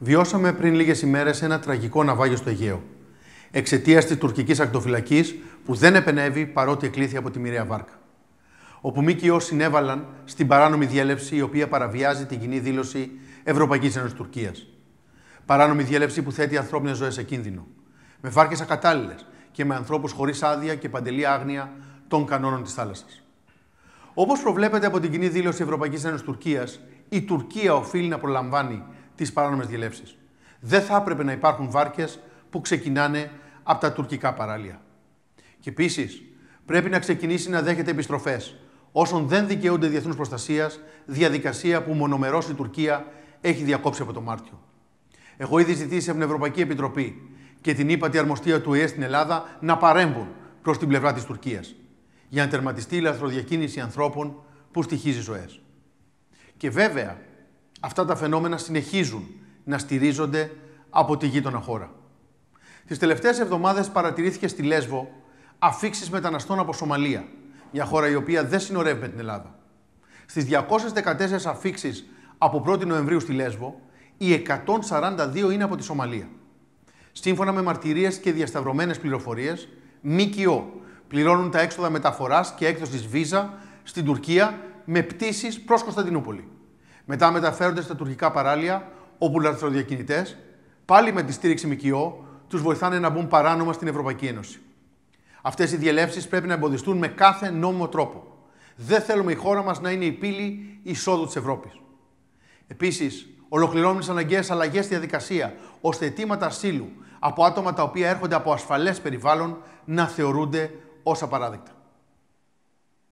Βιώσαμε πριν λίγες ημέρες ένα τραγικό ναυάγιο στο Αιγαίο. Εξαιτίας της τουρκικής ακτοφυλακής που δεν επενεύει παρότι εκλήθη από τη μοιραία βάρκα. Όπου ΜΚΟ συνέβαλαν στην παράνομη διέλευση η οποία παραβιάζει την κοινή δήλωση Ευρωπαϊκής Ένωσης Τουρκίας. Παράνομη διέλευση που θέτει ανθρώπινες ζωές σε κίνδυνο. Με βάρκες ακατάλληλες και με ανθρώπους χωρίς άδεια και παντελή άγνοια των κανόνων της θάλασσας. Όπως προβλέπεται από την κοινή δήλωση Ευρωπαϊκής Ένωσης Τουρκίας, η Τουρκία οφείλει να προλαμβάνει τις παράνομες διελεύσεις. Δεν θα έπρεπε να υπάρχουν βάρκες που ξεκινάνε από τα τουρκικά παράλια. Και επίσης πρέπει να ξεκινήσει να δέχεται επιστροφές όσων δεν δικαιούνται διεθνούς προστασίας, διαδικασία που μονομερός η Τουρκία έχει διακόψει από το Μάρτιο. Εγώ ήδη ζητήσει από την Ευρωπαϊκή Επιτροπή και την ύπατη αρμοστία του ΕΕ στην Ελλάδα να παρέμβουν προς την πλευρά της Τουρκίας για να τερματιστεί η λαθροδιακίνηση ανθρώπων που στοιχίζει ζωές. Και βέβαια, Αυτά τα φαινόμενα συνεχίζουν να στηρίζονται από τη γείτονα χώρα. Τις τελευταίες εβδομάδες παρατηρήθηκε στη Λέσβο αφήξεις μεταναστών από Σομαλία, μια χώρα η οποία δεν συνορεύει με την Ελλάδα. Στις 214 αφήξεις από 1η Νοεμβρίου στη Λέσβο, οι 142 είναι από τη Σομαλία. Σύμφωνα με μαρτυρίες και διασταυρωμένες πληροφορίες, ΜΚΟ πληρώνουν τα έξοδα μεταφοράς και έκδοσης βίζα στην Τουρκία με πτήσεις προς Κωνσταντινούπολη. Μετά μεταφέρονται στα τουρκικά παράλια, όπου λαθροδιακινητές, πάλι με τη στήριξη ΜΚΟ, τους βοηθάνε να μπουν παράνομα στην Ευρωπαϊκή Ένωση. Αυτές οι διελεύσεις πρέπει να εμποδιστούν με κάθε νόμιμο τρόπο. Δεν θέλουμε η χώρα μας να είναι η πύλη εισόδου της Ευρώπης. Επίσης, ολοκληρώνουμε τις αναγκαίες αλλαγές στη διαδικασία, ώστε αιτήματα ασύλου από άτομα τα οποία έρχονται από ασφαλές περιβάλλον να θεωρούνται ως απαράδεκτα.